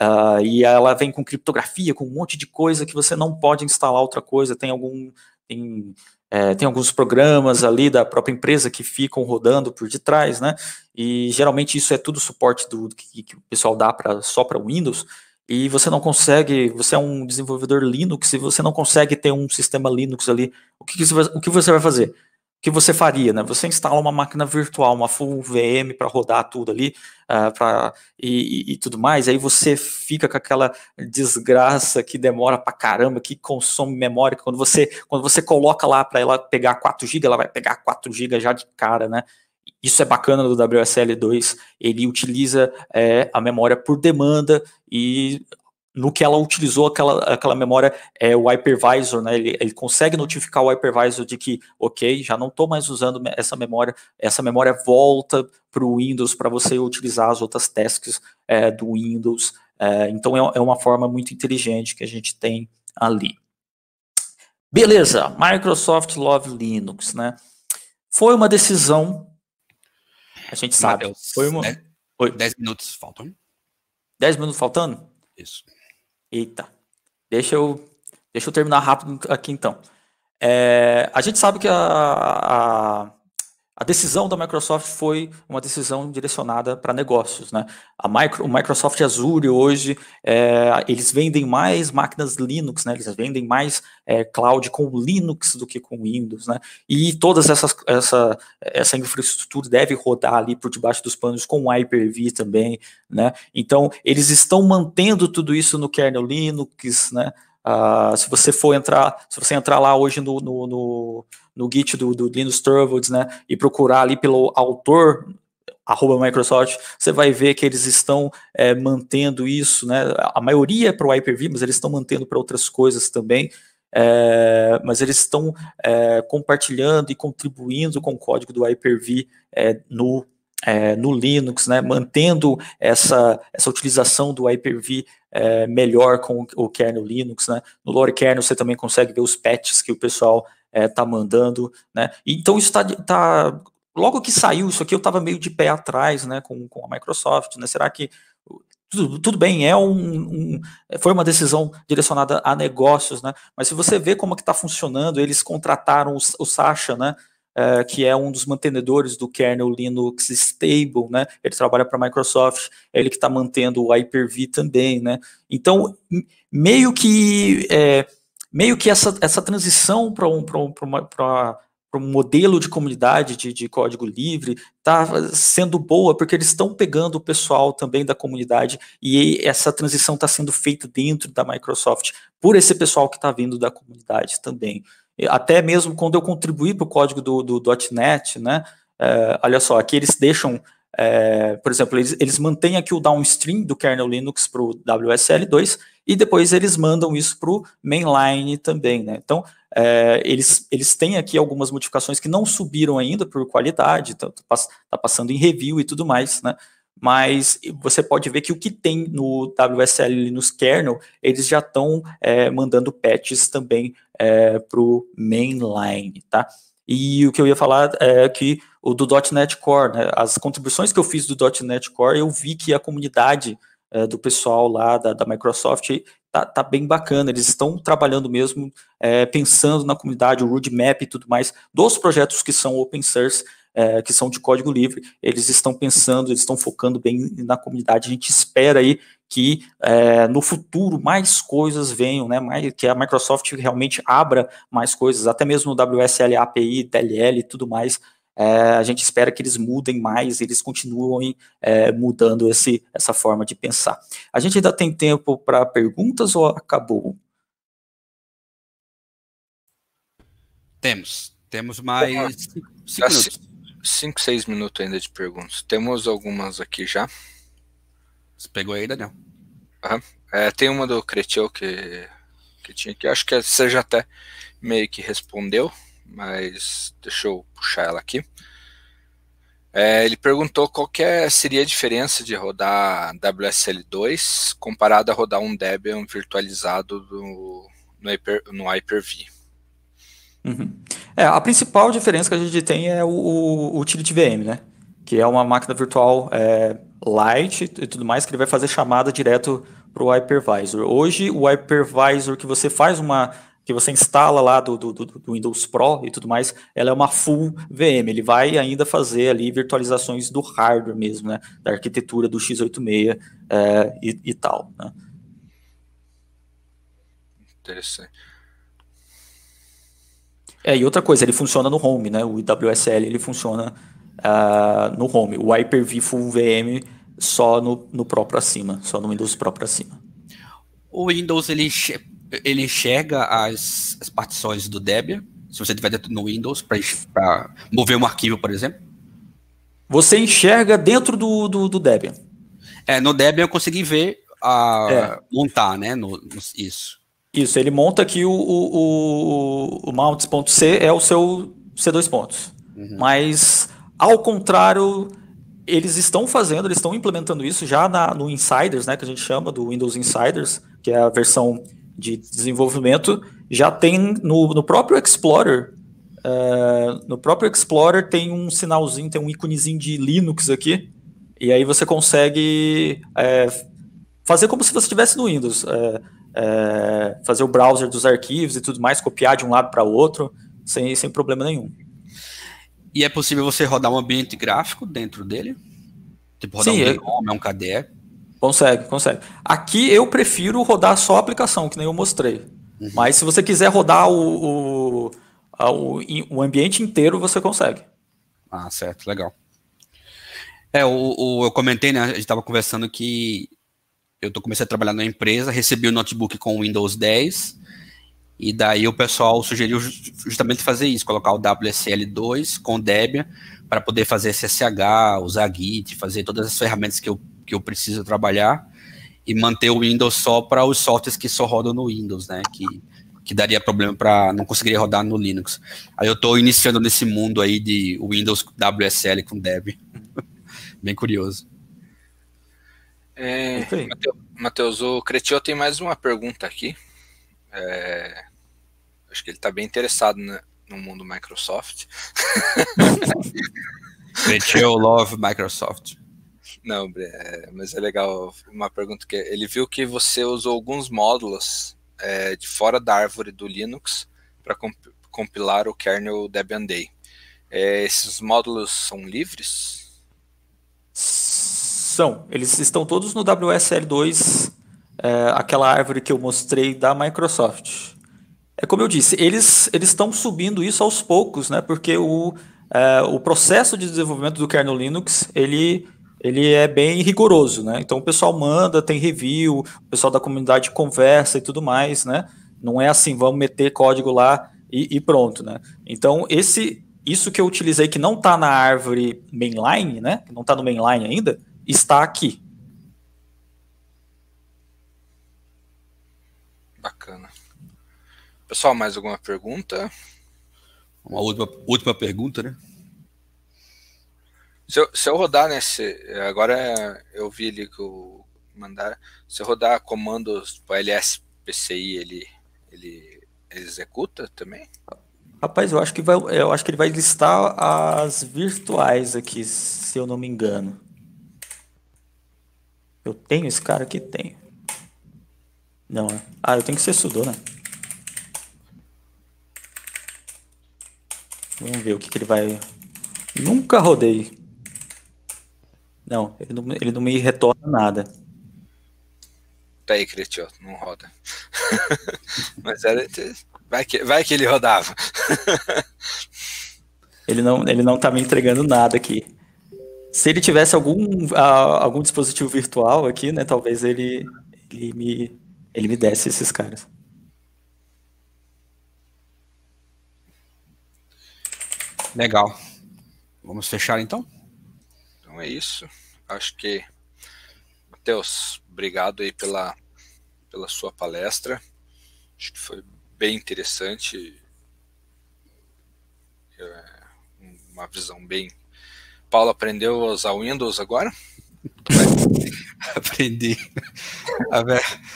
uh, e ela vem com criptografia, com um monte de coisa que você não pode instalar outra coisa, tem algum. Tem, é, tem alguns programas ali da própria empresa que ficam rodando por detrás, né? E geralmente isso é tudo suporte do que, que o pessoal dá só para Windows e você não consegue, você é um desenvolvedor Linux, e você não consegue ter um sistema Linux ali, o que, você, o que você vai fazer? O que você faria, né? Você instala uma máquina virtual, uma full VM para rodar tudo ali uh, pra, e, e, e, tudo mais, aí você fica com aquela desgraça que demora pra caramba, que consome memória, quando você, quando você coloca lá para ela pegar 4 GB, ela vai pegar 4 GB já de cara, né? isso é bacana do WSL2, ele utiliza é, a memória por demanda e no que ela utilizou aquela, aquela memória, é, o hypervisor, né, ele, ele consegue notificar o hypervisor de que, ok, já não estou mais usando essa memória, essa memória volta para o Windows para você utilizar as outras tasks é, do Windows. É, então é, é uma forma muito inteligente que a gente tem ali. Beleza, Microsoft Love Linux, né? Foi uma decisão a gente tá, sabe. Mateus, foi uma... Dez, né? dez minutos faltam. Dez minutos faltando? Isso. Eita. Deixa eu, deixa eu terminar rápido aqui então. É, a gente sabe que a a decisão da Microsoft foi uma decisão direcionada para negócios. Né? A micro, o Microsoft Azure hoje, é, eles vendem mais máquinas Linux, né? eles vendem mais é, cloud com Linux do que com Windows. Né? E toda essa, essa infraestrutura deve rodar ali por debaixo dos panos com Hyper-V também. Né? Então, eles estão mantendo tudo isso no kernel Linux, né? Ah, se você for entrar, se você entrar lá hoje no, no, no, no Git do, do Linus Torvalds, né, e procurar ali pelo autor arroba Microsoft, você vai ver que eles estão é, mantendo isso, né? A maioria é para o Hyper-V, mas eles estão mantendo para outras coisas também. É, mas eles estão é, compartilhando e contribuindo com o código do Hyper-V é, no é, no Linux, né, mantendo essa, essa utilização do Hyper-V é, melhor com o kernel Linux. Né. No Lore Kernel você também consegue ver os patches que o pessoal está é, tá mandando. Né. Então está tá, logo que saiu isso aqui, eu estava meio de pé atrás né, com, com a Microsoft. Né, será que tudo, tudo, bem, é um, um, foi uma decisão direcionada a negócios, né? Mas se você vê como é que está funcionando, eles contrataram o, o Sasha, né? uh, que é um dos mantenedores do kernel Linux Stable, né? Ele trabalha para a Microsoft, é ele que está mantendo o Hyper-V também, né? Então, meio que é, meio que essa, essa transição para um, para um, para um modelo de comunidade de, de código livre está sendo boa, porque eles estão pegando o pessoal também da comunidade e essa transição está sendo feita dentro da Microsoft por esse pessoal que está vindo da comunidade também até mesmo quando eu contribuí para o código do, do, .NET, né, é, olha só, aqui eles deixam, é, por exemplo, eles, eles mantêm aqui o downstream do kernel Linux para o WSL2 e depois eles mandam isso para o mainline também, né? Então, é, eles, eles têm aqui algumas modificações que não subiram ainda por qualidade, está então tá passando em review e tudo mais, né? mas você pode ver que o que tem no WSL Linux Kernel, eles já estão é, mandando patches também é, para o mainline, tá? E o que eu ia falar é que o do .NET Core, né, as contribuições que eu fiz do .NET Core, eu vi que a comunidade é, do pessoal lá da, da Microsoft tá, tá, bem bacana, eles estão trabalhando mesmo, é, pensando na comunidade, o roadmap e tudo mais, dos projetos que são open source, é, que são de código livre, eles estão pensando, eles estão focando bem na comunidade. A gente espera aí que é, no futuro mais coisas venham, né? Mais, que a Microsoft realmente abra mais coisas, até mesmo o WSL API, DLL, e tudo mais. É, a gente espera que eles mudem mais, eles continuem é, mudando esse, essa forma de pensar. A gente ainda tem tempo para perguntas ou acabou? Temos. Temos mais cinco minutos. 5, 6 minutos ainda de perguntas. Temos algumas aqui já. Você pegou aí, Daniel? Uhum. É, tem uma do Cretil que, que tinha aqui. Acho que você já até meio que respondeu, mas deixa eu puxar ela aqui. É, ele perguntou qual que é, seria a diferença de rodar WSL2 comparado a rodar um Debian virtualizado do, no Hyper-V. Uhum. É, a principal diferença que a gente tem é o, o utility VM, né? Que é uma máquina virtual é, light e tudo mais, que ele vai fazer chamada direto para o hypervisor. Hoje, o hypervisor que você faz uma. que você instala lá do, do, do, Windows Pro e tudo mais, ela é uma full VM. Ele vai ainda fazer ali virtualizações do hardware mesmo, né? Da arquitetura do x86 é, e, e tal. Né? Interessante. É, e outra coisa, ele funciona no home, né? O WSL ele funciona uh, no home. O Hyper-V Full VM só no, no próprio acima, só no Windows próprio acima. O Windows ele, ele enxerga as, as partições do Debian, se você tiver dentro no Windows, para mover um arquivo, por exemplo? Você enxerga dentro do, do, do Debian. É, no Debian eu consegui ver, a, ah, é. montar, né? No, no, isso. Isso, ele monta que o, o, o, o mounts.c é o seu C2 pontos. Uhum. Mas, ao contrário, eles estão fazendo, eles estão implementando isso já na, no Insiders, né, que a gente chama do Windows Insiders, que é a versão de desenvolvimento, já tem no, no próprio Explorer, uh, no próprio Explorer tem um sinalzinho, tem um íconezinho de Linux aqui, e aí você consegue é, fazer como se você estivesse no Windows. Eh, é, fazer o browser dos arquivos e tudo mais, copiar de um lado para o outro, sem, sem problema nenhum. E é possível você rodar um ambiente gráfico dentro dele? Tipo, rodar Sim, um DOM, é... um KDE? Consegue, consegue. Aqui eu prefiro rodar só a aplicação, que nem eu mostrei. Uhum. Mas se você quiser rodar o, o, o, o, ambiente inteiro, você consegue. Ah, certo, legal. É, o, o eu comentei, né? A gente estava conversando que eu tô, comecei a trabalhar na empresa, recebi o um notebook com Windows 10, e daí o pessoal sugeriu justamente fazer isso, colocar o WSL2 com Debian para poder fazer SSH, usar Git, fazer todas as ferramentas que eu, que eu preciso trabalhar e manter o Windows só para os softwares que só rodam no Windows, né? Que, que daria problema para não conseguiria rodar no Linux. Aí eu estou iniciando nesse mundo aí de Windows WSL com Debian. [laughs] Bem curioso. É, Matheus, o Cretiô tem mais uma pergunta aqui. É, acho que ele está bem interessado né, no mundo Microsoft. [laughs] Cretiô love Microsoft. Não, é, mas é legal uma pergunta que ele viu que você usou alguns módulos é, de fora da árvore do Linux para comp compilar o kernel Debian Day. É, esses módulos são livres? São. Eles estão todos no WSL2, é, aquela árvore que eu mostrei da Microsoft. É como eu disse, eles estão subindo isso aos poucos, né? Porque o, é, o processo de desenvolvimento do kernel Linux, ele ele é bem rigoroso, né? Então o pessoal manda, tem review, o pessoal da comunidade conversa e tudo mais, né? Não é assim, vamos meter código lá e, e pronto, né? Então esse isso que eu utilizei que não está na árvore mainline, né? Que não está no mainline ainda, está aqui. Bacana. Pessoal, mais alguma pergunta? Uma última, última pergunta, né? Se eu, se eu rodar nesse. Agora eu vi ali que o mandar. Se eu rodar comandos para LS PCI, ele, ele executa também? Rapaz, eu acho que vai, eu acho que ele vai listar as virtuais aqui, se eu não me engano. Eu tenho esse cara aqui? Tenho. Não, né? Ah, eu tenho que ser sudor, né? Vamos ver o que, que ele vai... Nunca rodei. Não, ele não, ele não me retorna nada. Tá aí, cretio, não roda. [laughs] Mas era... Vai que, vai que ele rodava. [laughs] ele, não, ele não tá me entregando nada aqui. Se ele tivesse algum, uh, algum dispositivo virtual aqui, né? Talvez ele, ele, me, ele me desse esses caras. Legal. Vamos fechar então? Então é isso. Acho que. Matheus, obrigado aí pela, pela sua palestra. Acho que foi bem interessante. É, uma visão bem Paulo aprendeu a usar Windows agora? [laughs] Aprendi.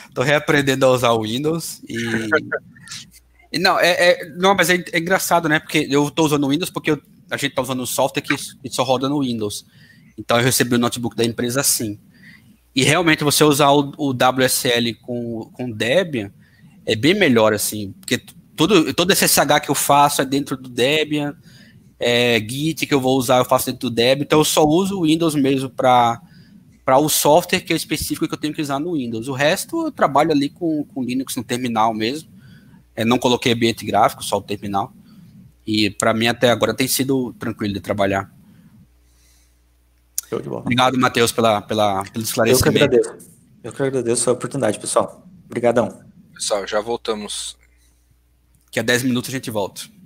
Estou reaprendendo a usar Windows e. não, é, é, não, mas é, é, engraçado, né? Porque eu estou usando Windows porque eu, a gente está usando um software que, que, só roda no Windows. Então eu recebi o notebook da empresa assim. E realmente você usar o, o WSL com, com Debian é bem melhor, assim, porque tudo, todo esse SH que eu faço é dentro do Debian é, Git que eu vou usar, eu faço dentro do Debian. Então eu só uso o Windows mesmo para para o software que é específico que eu tenho que usar no Windows. O resto eu trabalho ali com, com Linux no terminal mesmo. É, não coloquei ambiente gráfico, só o terminal. E para mim até agora tem sido tranquilo de trabalhar. Show de bola. Obrigado, Matheus, pela, pela, pelo esclarecimento. Eu que agradeço. Eu que agradeço a oportunidade, pessoal. Obrigadão. Pessoal, já voltamos. Que a 10 minutos a gente volta.